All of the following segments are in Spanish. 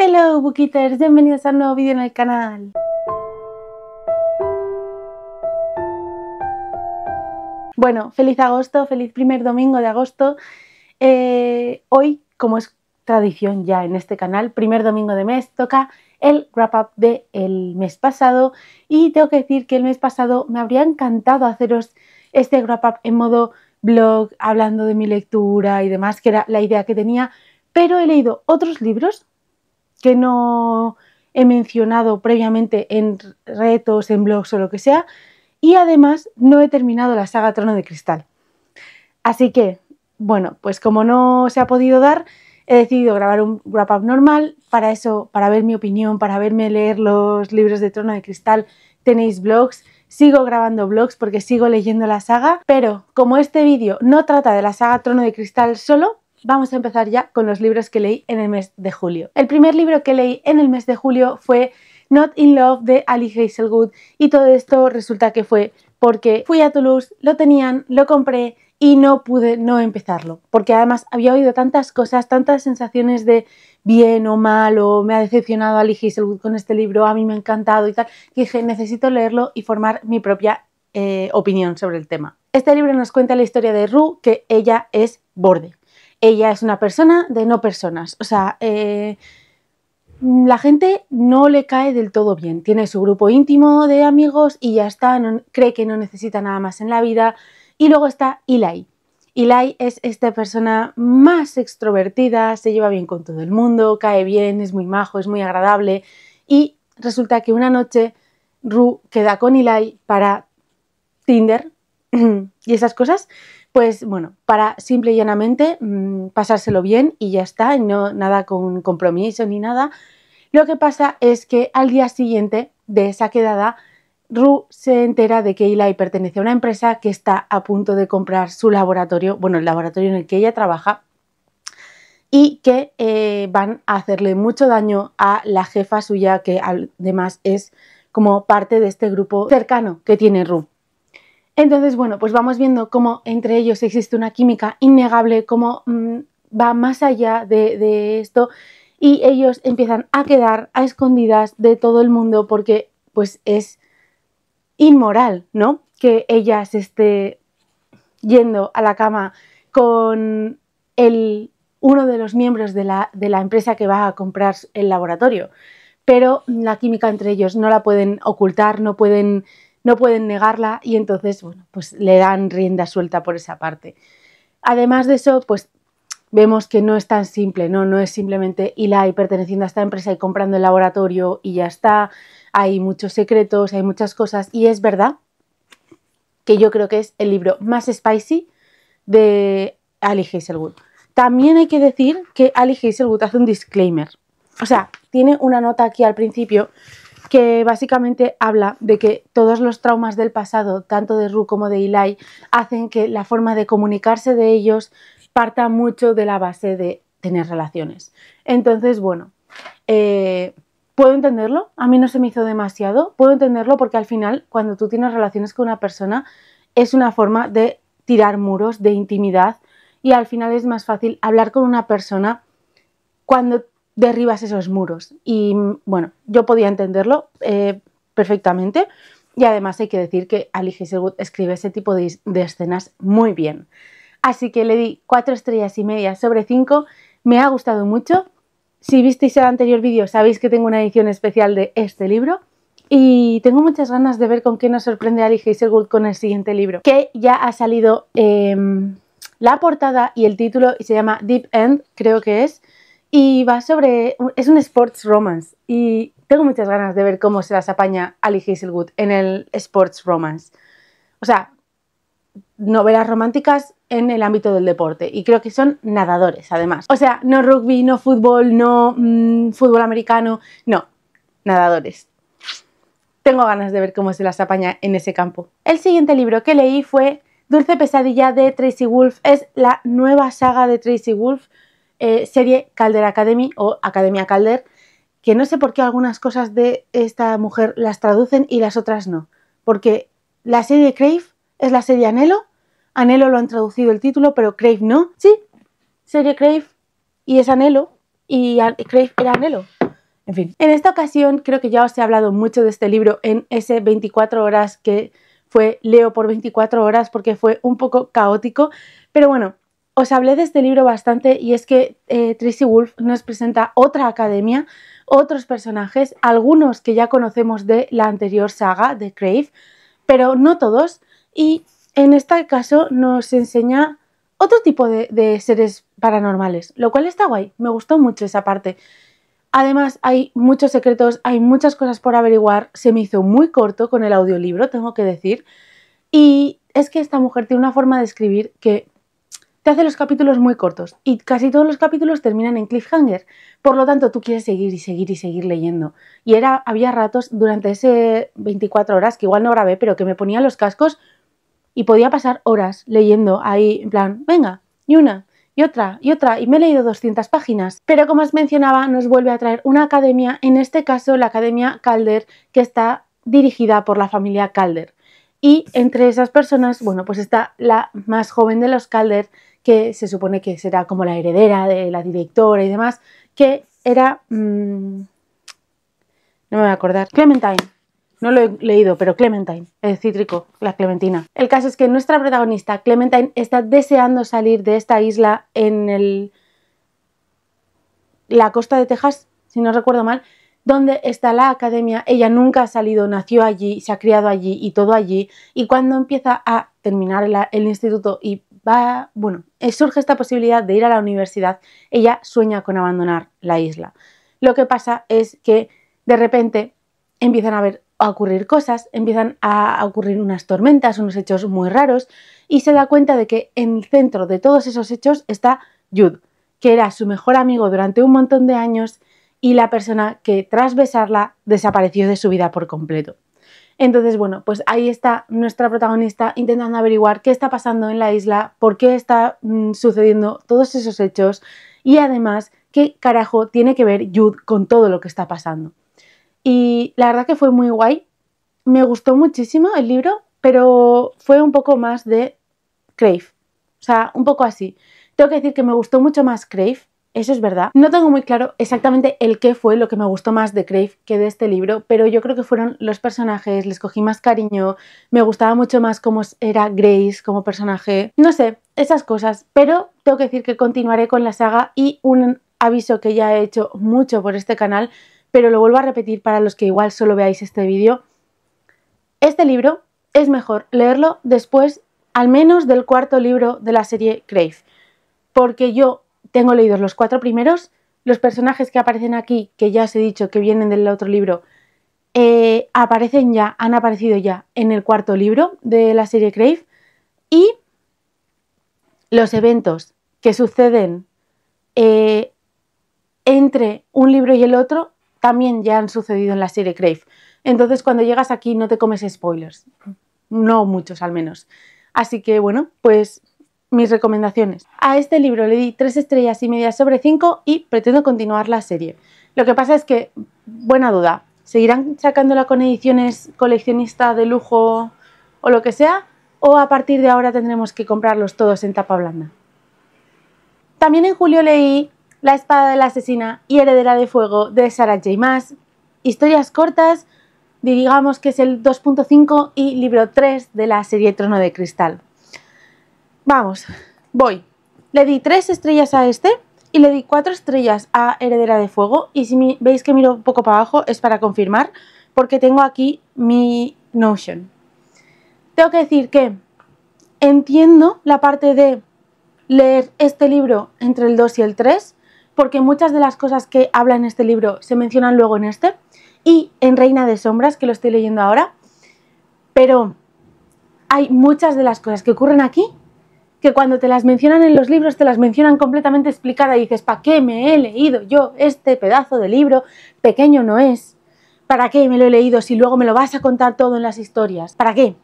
Hello Bookiters, bienvenidos a un nuevo vídeo en el canal. Bueno, feliz agosto, feliz primer domingo de agosto. Eh, hoy, como es tradición ya en este canal, primer domingo de mes, toca el wrap up del el mes pasado y tengo que decir que el mes pasado me habría encantado haceros este wrap up en modo blog, hablando de mi lectura y demás, que era la idea que tenía, pero he leído otros libros que no he mencionado previamente en retos, en blogs o lo que sea. Y además no he terminado la saga Trono de Cristal. Así que, bueno, pues como no se ha podido dar, he decidido grabar un wrap-up normal. Para eso, para ver mi opinión, para verme leer los libros de Trono de Cristal, tenéis blogs. Sigo grabando blogs porque sigo leyendo la saga, pero como este vídeo no trata de la saga Trono de Cristal solo, vamos a empezar ya con los libros que leí en el mes de julio. El primer libro que leí en el mes de julio fue Not in Love de Ali Hazelwood y todo esto resulta que fue porque fui a Toulouse, lo tenían, lo compré y no pude no empezarlo, porque además había oído tantas cosas, tantas sensaciones de bien o mal o me ha decepcionado Ali Hazelwood con este libro, a mí me ha encantado y tal, que dije necesito leerlo y formar mi propia eh, opinión sobre el tema. Este libro nos cuenta la historia de Rue, que ella es borde ella es una persona de no personas. O sea, eh, la gente no le cae del todo bien. Tiene su grupo íntimo de amigos y ya está, cree que no necesita nada más en la vida. Y luego está Eli. Eli es esta persona más extrovertida, se lleva bien con todo el mundo, cae bien, es muy majo, es muy agradable. Y resulta que una noche Ru queda con Eli para Tinder, y esas cosas, pues bueno, para simple y llanamente mm, pasárselo bien y ya está, no nada con compromiso ni nada. Lo que pasa es que al día siguiente de esa quedada, Ru se entera de que Eli pertenece a una empresa que está a punto de comprar su laboratorio, bueno, el laboratorio en el que ella trabaja, y que eh, van a hacerle mucho daño a la jefa suya, que además es como parte de este grupo cercano que tiene Ru. Entonces, bueno, pues vamos viendo cómo entre ellos existe una química innegable, cómo mm, va más allá de, esto y ellos empiezan a quedar a escondidas de todo el mundo porque pues es inmoral, ¿no? Que ella se esté yendo a la cama con el, uno de los miembros de la, de la, empresa que va a comprar el laboratorio. Pero la química entre ellos no la pueden ocultar, no pueden no pueden negarla y entonces, bueno, pues le dan rienda suelta por esa parte. Además de eso, pues vemos que no es tan simple, ¿no? No es simplemente ILAI perteneciendo a esta empresa y comprando el laboratorio y ya está. Hay muchos secretos, hay muchas cosas y es verdad que yo creo que es el libro más spicy de Ali Hazelwood. También hay que decir que Ali Hazelwood hace un disclaimer. O sea, tiene una nota aquí al principio que básicamente habla de que todos los traumas del pasado, tanto de Ru como de Eli, hacen que la forma de comunicarse de ellos parta mucho de la base de tener relaciones. Entonces, bueno, eh, puedo entenderlo, a mí no se me hizo demasiado, puedo entenderlo porque al final cuando tú tienes relaciones con una persona es una forma de tirar muros, de intimidad y al final es más fácil hablar con una persona cuando derribas esos muros. Y bueno, yo podía entenderlo eh, perfectamente. Y además hay que decir que Ali Hazelwood escribe ese tipo de, escenas muy bien. Así que le di cuatro estrellas y media sobre 5. Me ha gustado mucho. Si visteis el anterior vídeo sabéis que tengo una edición especial de este libro. Y tengo muchas ganas de ver con qué nos sorprende Ali Hazelwood con el siguiente libro. Que ya ha salido em, la portada y el título y se llama Deep End, creo que es. Y va sobre. Es un sports romance. Y tengo muchas ganas de ver cómo se las apaña Ali Hazelwood en el sports romance. O sea, novelas románticas en el ámbito del deporte y creo que son nadadores además. O sea, no rugby, no fútbol, no mm, fútbol americano, no, nadadores. Tengo ganas de ver cómo se las apaña en ese campo. El siguiente libro que leí fue Dulce Pesadilla de Tracy Wolf. Es la nueva saga de Tracy Wolf. Eh, serie Calder Academy o Academia Calder, que no sé por qué algunas cosas de esta mujer las traducen y las otras no. Porque la serie Crave es la serie Anhelo, Anhelo lo han traducido el título, pero Crave no. Sí, serie Crave y es Anhelo y Crave era Anhelo. En fin, en esta ocasión creo que ya os he hablado mucho de este libro en ese 24 horas que fue Leo por 24 horas porque fue un poco caótico, pero bueno, os hablé de este libro bastante y es que eh, Tracy Wolf nos presenta otra academia, otros personajes, algunos que ya conocemos de la anterior saga de Crave, pero no todos. Y en este caso nos enseña otro tipo de, de seres paranormales, lo cual está guay, me gustó mucho esa parte. Además, hay muchos secretos, hay muchas cosas por averiguar. Se me hizo muy corto con el audiolibro, tengo que decir. Y es que esta mujer tiene una forma de escribir que te hace los capítulos muy cortos y casi todos los capítulos terminan en cliffhanger. Por lo tanto, tú quieres seguir y seguir y seguir leyendo. Y era, había ratos durante ese 24 horas, que igual no grabé, pero que me ponía los cascos y podía pasar horas leyendo ahí, en plan, venga, y una, y otra, y otra, y me he leído 200 páginas. Pero como os mencionaba, nos vuelve a traer una academia, en este caso la Academia Calder, que está dirigida por la familia Calder. Y entre esas personas, bueno, pues está la más joven de los Calder, que se supone que será como la heredera de la directora y demás, que era... Mm, no me voy a acordar. Clementine. No lo he leído, pero Clementine, el cítrico, la clementina. El caso es que nuestra protagonista, Clementine, está deseando salir de esta isla en el... la costa de Texas, si no recuerdo mal, donde está la academia? Ella nunca ha salido, nació allí, se ha criado allí y todo allí. Y cuando empieza a terminar el instituto y va, bueno, eh, surge esta posibilidad de ir a la universidad, ella sueña con abandonar la isla. Lo que pasa es que de repente empiezan a a ocurrir cosas, empiezan a ocurrir unas tormentas, unos hechos muy raros, y se da cuenta de que en el centro de todos esos hechos está Jude, que era su mejor amigo durante un montón de años y la persona que tras besarla desapareció de su vida por completo. Entonces, bueno, pues ahí está nuestra protagonista intentando averiguar qué está pasando en la isla, por qué está mm, sucediendo todos esos hechos y además qué carajo tiene que ver Jude con todo lo que está pasando. Y la verdad que fue muy guay, me gustó muchísimo el libro, pero fue un poco más de Crave, o sea, un poco así. Tengo que decir que me gustó mucho más Crave eso es verdad. No tengo muy claro exactamente el qué fue lo que me gustó más de Crave que de este libro, pero yo creo que fueron los personajes, les cogí más cariño, me gustaba mucho más cómo era Grace como personaje, no sé, esas cosas, pero tengo que decir que continuaré con la saga y un aviso que ya he hecho mucho por este canal, pero lo vuelvo a repetir para los que igual solo veáis este vídeo. Este libro es mejor leerlo después al menos del cuarto libro de la serie Crave, porque yo tengo leídos los cuatro primeros, los personajes que aparecen aquí, que ya os he dicho que vienen del otro libro, eh, aparecen ya, han aparecido ya en el cuarto libro de la serie Crave y los eventos que suceden eh, entre un libro y el otro también ya han sucedido en la serie Crave. Entonces cuando llegas aquí no te comes spoilers, no muchos al menos. Así que bueno, pues mis recomendaciones. A este libro le di 3 estrellas y media sobre 5 y pretendo continuar la serie. Lo que pasa es que, buena duda, ¿seguirán sacándola con ediciones coleccionista de lujo o lo que sea? ¿O a partir de ahora tendremos que comprarlos todos en tapa blanda? También en julio leí La espada de la asesina y heredera de fuego de Sarah J. Maas, historias cortas, digamos que es el 2.5 y libro 3 de la serie Trono de Cristal. Vamos, voy. Le di tres estrellas a este y le di cuatro estrellas a Heredera de Fuego. Y si veis que miro un poco para abajo es para confirmar porque tengo aquí mi Notion. Tengo que decir que entiendo la parte de leer este libro entre el 2 y el 3 porque muchas de las cosas que habla en este libro se mencionan luego en este y en Reina de Sombras, que lo estoy leyendo ahora, pero hay muchas de las cosas que ocurren aquí que cuando te las mencionan en los libros te las mencionan completamente explicada y dices, ¿para qué me he leído yo este pedazo de libro? Pequeño no es. ¿Para qué me lo he leído si luego me lo vas a contar todo en las historias? ¿Para qué?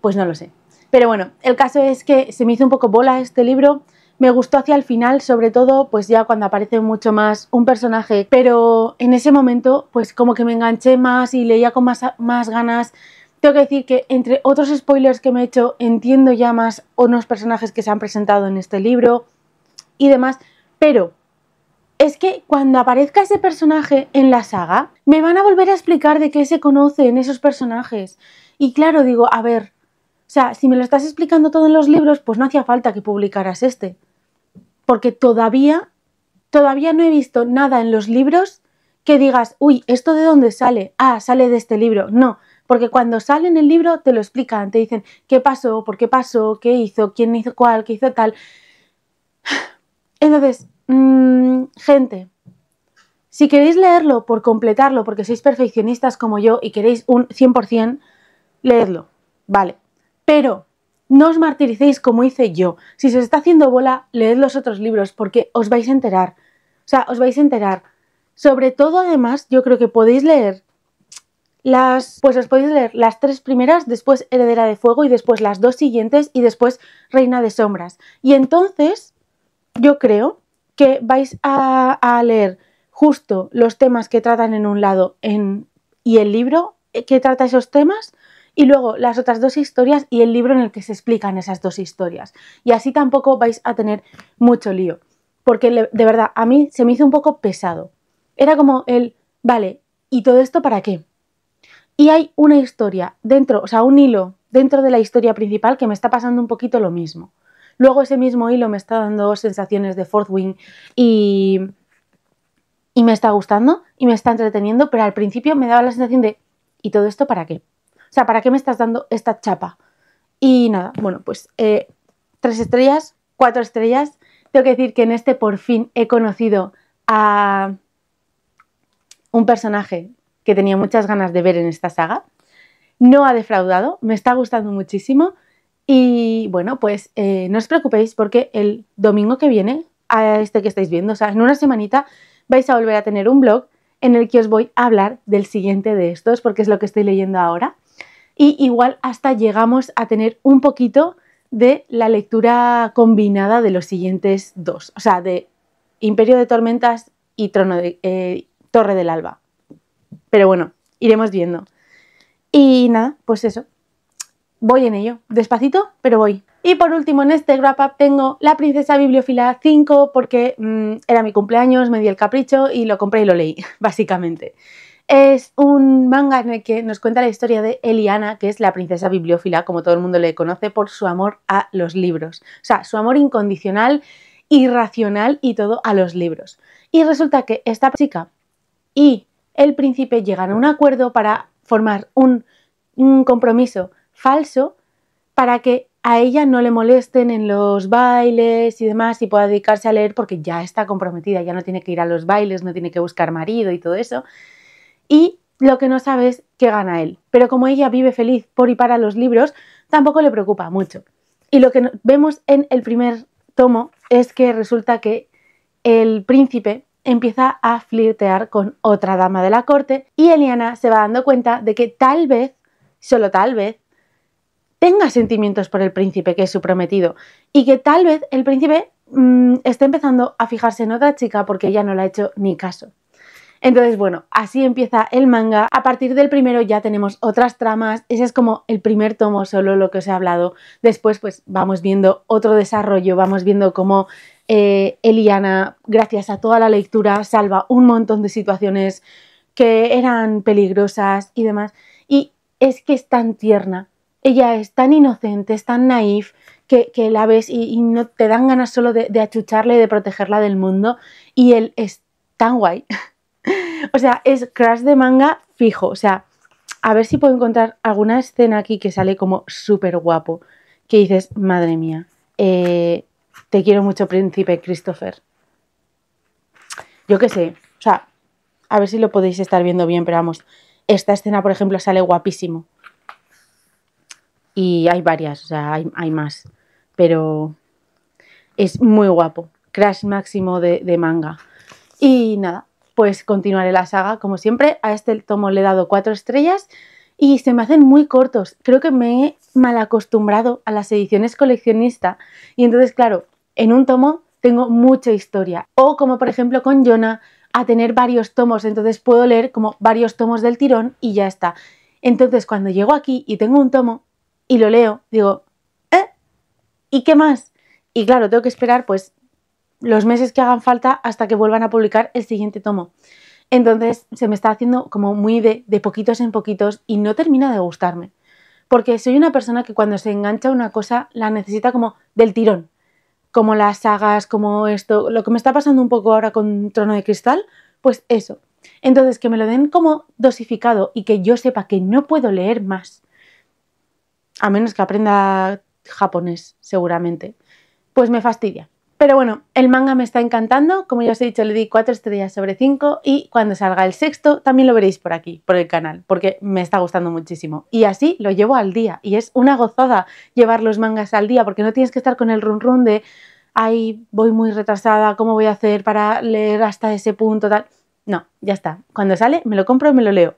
Pues no lo sé. Pero bueno, el caso es que se me hizo un poco bola este libro. Me gustó hacia el final, sobre todo, pues ya cuando aparece mucho más un personaje. Pero en ese momento, pues como que me enganché más y leía con más, más ganas tengo que decir que entre otros spoilers que me he hecho, entiendo ya más unos personajes que se han presentado en este libro y demás, pero es que cuando aparezca ese personaje en la saga, me van a volver a explicar de qué se conocen esos personajes. Y claro, digo, a ver, o sea, si me lo estás explicando todo en los libros, pues no hacía falta que publicaras este. Porque todavía, todavía no he visto nada en los libros que digas, uy, ¿esto de dónde sale? Ah, sale de este libro. No, porque cuando salen el libro te lo explican, te dicen qué pasó, por qué pasó, qué hizo, quién hizo cuál, qué hizo tal. Entonces, mm, gente, si queréis leerlo por completarlo, porque sois perfeccionistas como yo y queréis un 100%, leedlo, ¿vale? Pero no os martiricéis como hice yo. Si se os está haciendo bola, leed los otros libros porque os vais a enterar. O sea, os vais a enterar. Sobre todo, además, yo creo que podéis leer las, pues os podéis leer las tres primeras, después Heredera de Fuego y después las dos siguientes y después Reina de Sombras. Y entonces yo creo que vais a, leer justo los temas que tratan en un lado en, y el libro eh, que trata esos temas y luego las otras dos historias y el libro en el que se explican esas dos historias. Y así tampoco vais a tener mucho lío, porque de verdad a mí se me hizo un poco pesado. Era como el, vale, ¿y todo esto para qué? Y hay una historia dentro, o sea, un hilo dentro de la historia principal que me está pasando un poquito lo mismo. Luego ese mismo hilo me está dando sensaciones de Fourth Wing y, y me está gustando y me está entreteniendo, pero al principio me daba la sensación de ¿y todo esto para qué? O sea, ¿para qué me estás dando esta chapa? Y nada, bueno, pues eh, tres estrellas, cuatro estrellas. Tengo que decir que en este por fin he conocido a un personaje que tenía muchas ganas de ver en esta saga. No ha defraudado, me está gustando muchísimo. Y bueno, pues eh, no os preocupéis porque el domingo que viene, a este que estáis viendo, o sea, en una semanita vais a volver a tener un blog en el que os voy a hablar del siguiente de estos, porque es lo que estoy leyendo ahora. Y igual hasta llegamos a tener un poquito de la lectura combinada de los siguientes dos, o sea, de Imperio de Tormentas y Trono de, eh, Torre del Alba. Pero bueno, iremos viendo. Y nada, pues eso. Voy en ello. Despacito, pero voy. Y por último, en este wrap up tengo La Princesa bibliófila 5 porque mm, era mi cumpleaños, me di el capricho y lo compré y lo leí, básicamente. Es un manga en el que nos cuenta la historia de Eliana, que es la princesa bibliófila, como todo el mundo le conoce, por su amor a los libros. O sea, su amor incondicional, irracional y todo a los libros. Y resulta que esta chica y el príncipe llegan a un acuerdo para formar un, compromiso falso para que a ella no le molesten en los bailes y demás y pueda dedicarse a leer porque ya está comprometida, ya no tiene que ir a los bailes, no tiene que buscar marido y todo eso. Y lo que no sabe es qué gana él. Pero como ella vive feliz por y para los libros, tampoco le preocupa mucho. Y lo que vemos en el primer tomo es que resulta que el príncipe empieza a flirtear con otra dama de la corte y Eliana se va dando cuenta de que tal vez, solo tal vez, tenga sentimientos por el príncipe que es su prometido y que tal vez el príncipe está mm, esté empezando a fijarse en otra chica porque ella no le ha hecho ni caso. Entonces, bueno, así empieza el manga. A partir del primero ya tenemos otras tramas. Ese es como el primer tomo, solo lo que os he hablado. Después, pues vamos viendo otro desarrollo, vamos viendo cómo eh, Eliana, gracias a toda la lectura, salva un montón de situaciones que eran peligrosas y demás. Y es que es tan tierna. Ella es tan inocente, es tan naif, que, la ves y, no te dan ganas solo de, de achucharla y de protegerla del mundo. Y él es tan guay. O sea, es crash de manga fijo. O sea, a ver si puedo encontrar alguna escena aquí que sale como súper guapo. Que dices, madre mía, eh, te quiero mucho, príncipe Christopher. Yo qué sé. O sea, a ver si lo podéis estar viendo bien, pero vamos. Esta escena, por ejemplo, sale guapísimo. Y hay varias, o sea, hay, más. Pero es muy guapo. Crash máximo de, de manga. Y nada, pues continuaré la saga. Como siempre, a este tomo le he dado cuatro estrellas y se me hacen muy cortos. Creo que me he mal acostumbrado a las ediciones coleccionista y entonces, claro, en un tomo tengo mucha historia. O como por ejemplo con Jonah, a tener varios tomos, entonces puedo leer como varios tomos del tirón y ya está. Entonces cuando llego aquí y tengo un tomo y lo leo, digo, ¿eh? ¿Y qué más? Y claro, tengo que esperar pues los meses que hagan falta hasta que vuelvan a publicar el siguiente tomo. Entonces se me está haciendo como muy de, poquitos en poquitos y no termina de gustarme. Porque soy una persona que cuando se engancha una cosa la necesita como del tirón. Como las sagas, como esto. Lo que me está pasando un poco ahora con Trono de Cristal, pues eso. Entonces que me lo den como dosificado y que yo sepa que no puedo leer más. A menos que aprenda japonés, seguramente. Pues me fastidia. Pero bueno, el manga me está encantando, como ya os he dicho le di 4 estrellas sobre 5 y cuando salga el sexto también lo veréis por aquí, por el canal, porque me está gustando muchísimo. Y así lo llevo al día y es una gozada llevar los mangas al día porque no tienes que estar con el run run de ay, voy muy retrasada, ¿cómo voy a hacer para leer hasta ese punto? Tal. No, ya está. Cuando sale, me lo compro y me lo leo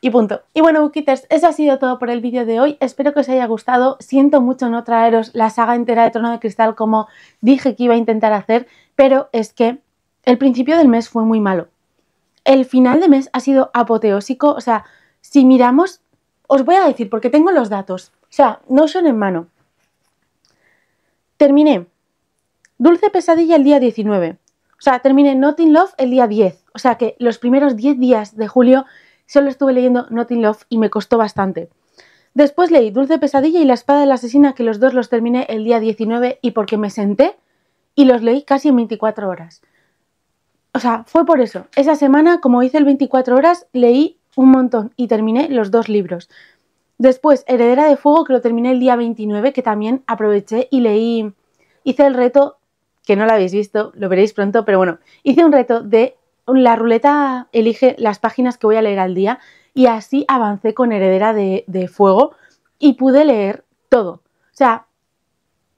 y punto. Y bueno, bookkeepers, eso ha sido todo por el vídeo de hoy. Espero que os haya gustado. Siento mucho no traeros la saga entera de Trono de Cristal como dije que iba a intentar hacer, pero es que el principio del mes fue muy malo. El final de mes ha sido apoteósico. O sea, si miramos, os voy a decir porque tengo los datos. O sea, no son en mano. Terminé Dulce Pesadilla el día 19. O sea, terminé Not in Love el día 10. O sea que los primeros 10 días de julio Solo estuve leyendo Not Love y me costó bastante. Después leí Dulce Pesadilla y La Espada de la Asesina, que los dos los terminé el día 19 y porque me senté y los leí casi en 24 horas. O sea, fue por eso. Esa semana, como hice el 24 horas, leí un montón y terminé los dos libros. Después, Heredera de Fuego, que lo terminé el día 29, que también aproveché y leí, hice el reto, que no lo habéis visto, lo veréis pronto, pero bueno, hice un reto de la ruleta elige las páginas que voy a leer al día y así avancé con Heredera de, Fuego y pude leer todo. O sea,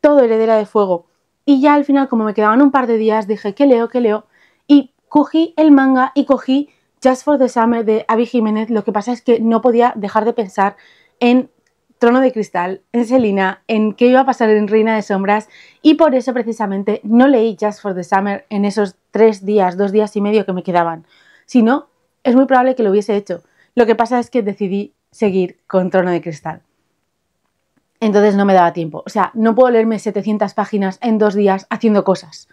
todo Heredera de Fuego. Y ya al final, como me quedaban un par de días, dije, ¿qué leo? ¿Qué leo? Y cogí el manga y cogí Just for the Summer de Abby Jiménez. Lo que pasa es que no podía dejar de pensar en Trono de Cristal, en Selina, en qué iba a pasar en Reina de Sombras y por eso precisamente no leí Just for the Summer en esos tres días, dos días y medio que me quedaban. Si no, es muy probable que lo hubiese hecho. Lo que pasa es que decidí seguir con Trono de Cristal. Entonces no me daba tiempo. O sea, no puedo leerme 700 páginas en dos días haciendo cosas.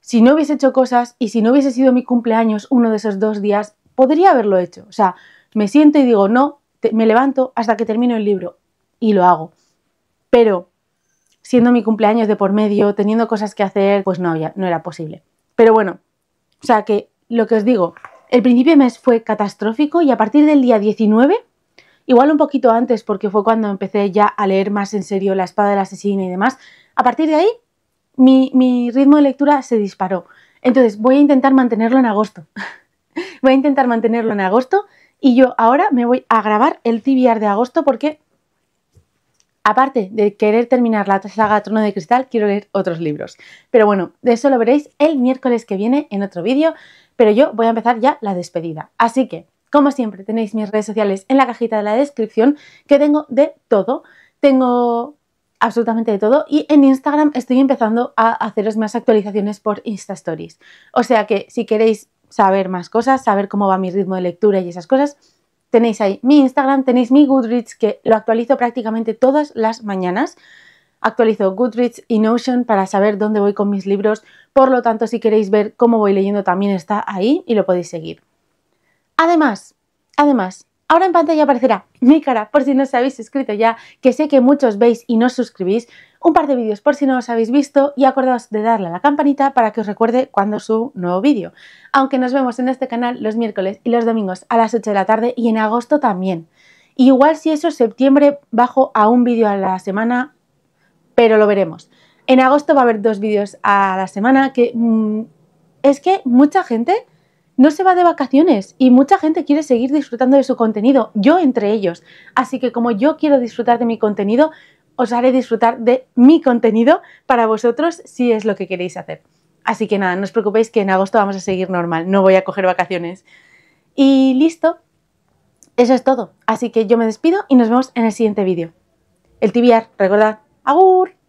Si no hubiese hecho cosas y si no hubiese sido mi cumpleaños uno de esos dos días, podría haberlo hecho. O sea, me siento y digo, no, me levanto hasta que termino el libro y lo hago. Pero siendo mi cumpleaños de por medio, teniendo cosas que hacer, pues no, ya no era posible. Pero bueno, o sea que lo que os digo, el principio de mes fue catastrófico y a partir del día 19, igual un poquito antes porque fue cuando empecé ya a leer más en serio La espada del asesino y demás, a partir de ahí mi, mi ritmo de lectura se disparó. Entonces voy a intentar mantenerlo en agosto. voy a intentar mantenerlo en agosto y yo ahora me voy a grabar el TBR de agosto porque aparte de querer terminar la saga Trono de Cristal, quiero leer otros libros. Pero bueno, de eso lo veréis el miércoles que viene en otro vídeo, pero yo voy a empezar ya la despedida. Así que, como siempre, tenéis mis redes sociales en la cajita de la descripción, que tengo de todo. Tengo absolutamente de todo y en Instagram estoy empezando a haceros más actualizaciones por Insta Stories. O sea que si queréis saber más cosas, saber cómo va mi ritmo de lectura y esas cosas, Tenéis ahí mi Instagram, tenéis mi Goodreads, que lo actualizo prácticamente todas las mañanas. Actualizo Goodreads y Notion para saber dónde voy con mis libros. Por lo tanto, si queréis ver cómo voy leyendo, también está ahí y lo podéis seguir. Además, además, Ahora en pantalla aparecerá mi cara por si no os habéis suscrito ya, que sé que muchos veis y no os suscribís, un par de vídeos por si no os habéis visto y acordaos de darle a la campanita para que os recuerde cuando subo un nuevo vídeo. Aunque nos vemos en este canal los miércoles y los domingos a las 8 de la tarde y en agosto también. igual si eso, septiembre bajo a un vídeo a la semana, pero lo veremos. En agosto va a haber dos vídeos a la semana que mm, es que mucha gente no se va de vacaciones y mucha gente quiere seguir disfrutando de su contenido, yo entre ellos. Así que como yo quiero disfrutar de mi contenido, os haré disfrutar de mi contenido para vosotros si es lo que queréis hacer. Así que nada, no os preocupéis que en agosto vamos a seguir normal, no voy a coger vacaciones. Y listo, eso es todo. Así que yo me despido y nos vemos en el siguiente vídeo. El tibiar, recordad, agur.